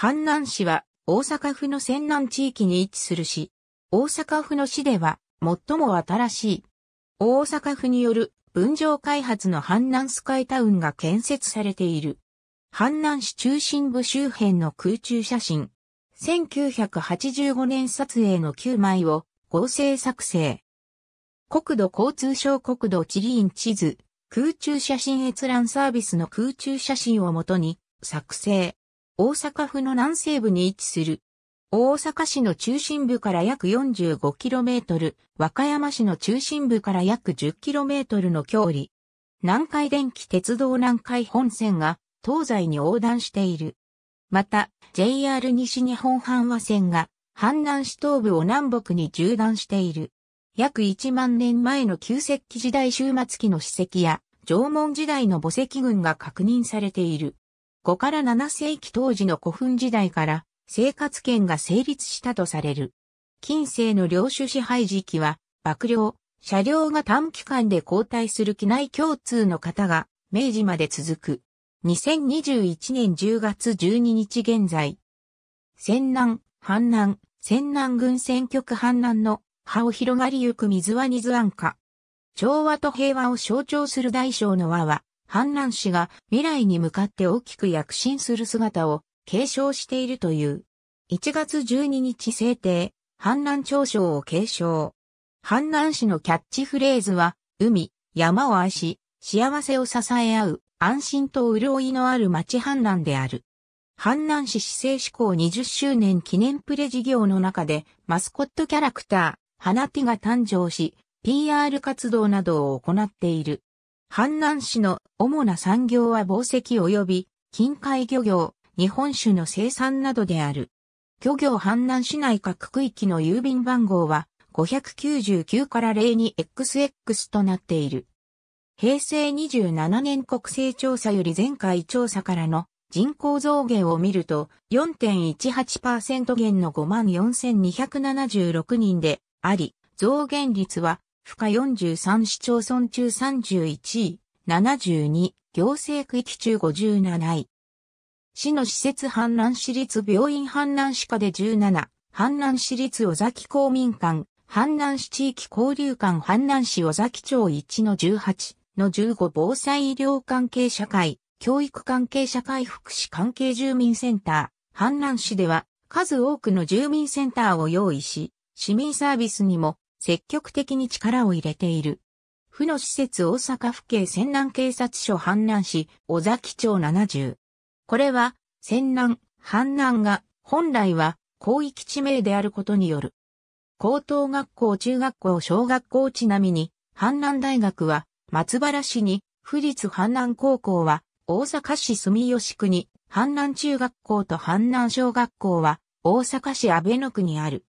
阪南市は大阪府の泉南地域に位置する市。大阪府の市では最も新しい。大阪府による分譲開発の阪南スカイタウンが建設されている。阪南市中心部周辺の空中写真。1985年撮影の9枚を合成作成。国土交通省国土地理院地図、空中写真閲覧サービスの空中写真をもとに作成。大阪府の南西部に位置する。大阪市の中心部から約 45km、和歌山市の中心部から約 10km の距離。南海電気鉄道南海本線が東西に横断している。また、JR 西日本阪和線が阪南市東部を南北に縦断している。約1万年前の旧石器時代終末期の史跡や縄文時代の墓石群が確認されている。5から7世紀当時の古墳時代から生活圏が成立したとされる。近世の領主支配時期は、幕僚、車両が短期間で交代する機内共通の方が明治まで続く。2021年10月12日現在。戦南、反南、戦南軍選挙区反南の葉を広がりゆく水は水安化。調和と平和を象徴する大小の和は、反乱史が未来に向かって大きく躍進する姿を継承しているという。1月12日制定、反乱長賞を継承。反乱史のキャッチフレーズは、海、山を愛し、幸せを支え合う、安心と潤いのある町反乱である。反乱市市政志向20周年記念プレ事業の中で、マスコットキャラクター、花火が誕生し、PR 活動などを行っている。反乱市の主な産業は宝石及び近海漁業、日本酒の生産などである。漁業阪南市内各区域の郵便番号は599から0に XX となっている。平成27年国勢調査より前回調査からの人口増減を見ると4.18%減の54,276人であり、増減率は負荷43市町村中31位。72、行政区域中57位。市の施設氾濫市立病院氾濫歯科で17、氾濫市立尾崎公民館、氾濫市地域交流館氾濫市尾崎町1の18の15防災医療関係社会、教育関係社会福祉関係住民センター、阪南市では数多くの住民センターを用意し、市民サービスにも積極的に力を入れている。府の施設大阪府警泉南警察署阪南市、小崎町70。これは、泉南、阪南が、本来は、広域地名であることによる。高等学校、中学校、小学校ちなみに、阪南大学は、松原市に、府立阪南高校は、大阪市住吉区に、阪南中学校と阪南小学校は、大阪市安倍野区にある。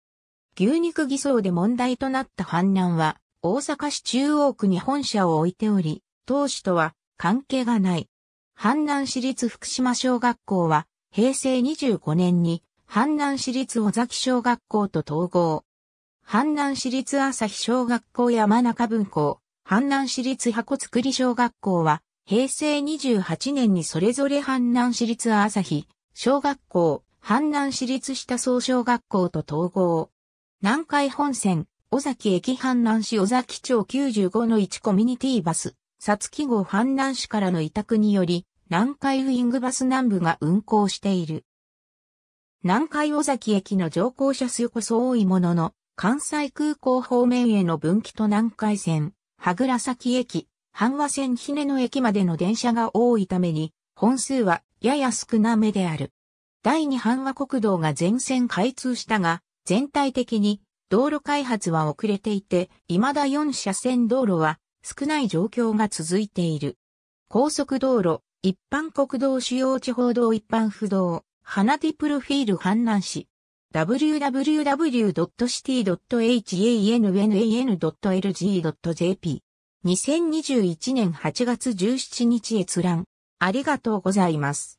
牛肉偽装で問題となった阪南は、大阪市中央区に本社を置いており、当市とは関係がない。阪南市立福島小学校は平成25年に阪南市立尾崎小学校と統合。阪南市立朝日小学校山中文校、阪南市立箱造小学校は平成28年にそれぞれ阪南市立朝日小学校、阪南市立下総小学校と統合。南海本線、尾崎駅阪南市尾崎町95の1コミュニティバス、さつき号阪南市からの委託により、南海ウイングバス南部が運行している。南海尾崎駅の乗降者数こそ多いものの、関西空港方面への分岐と南海線、羽倉崎駅、阪和線姫野駅までの電車が多いために、本数はやや少なめである。第二阪和国道が全線開通したが、全体的に道路開発は遅れていて、未だ4車線道路は少ない状況が続いている。高速道路、一般国道主要地方道一般不動、花ディプロフィール阪南市。www.city.hannan.lg.jp 2021年8月17日閲覧。ありがとうございます。